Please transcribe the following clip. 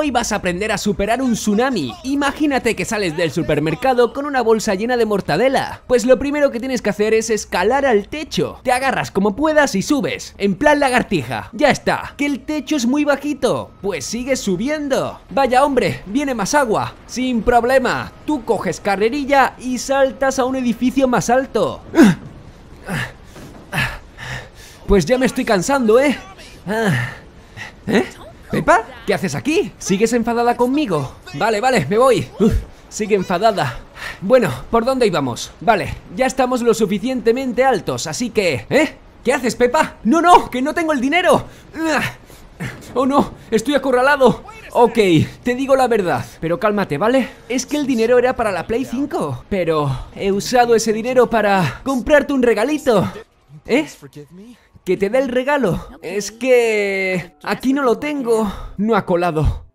Hoy vas a aprender a superar un tsunami. Imagínate que sales del supermercado con una bolsa llena de mortadela. Pues lo primero que tienes que hacer es escalar al techo. Te agarras como puedas y subes. En plan lagartija. Ya está. Que el techo es muy bajito. Pues sigue subiendo. Vaya hombre, viene más agua. Sin problema. Tú coges carrerilla y saltas a un edificio más alto. Pues ya me estoy cansando, ¿eh? Ah. ¿Eh? ¿Pepa? ¿Qué haces aquí? ¿Sigues enfadada conmigo? Vale, vale, me voy. sigue enfadada. Bueno, ¿por dónde íbamos? Vale, ya estamos lo suficientemente altos, así que... ¿Eh? ¿Qué haces, Pepa? ¡No, no! ¡Que no tengo el dinero! Ah. ¡Oh, no! ¡Estoy acorralado! Ok, te digo la verdad, pero cálmate, ¿vale? Es que el dinero era para la Play 5, pero he usado ese dinero para comprarte un regalito. ¿Eh? que te dé el regalo. Es que... Aquí no lo tengo. No ha colado.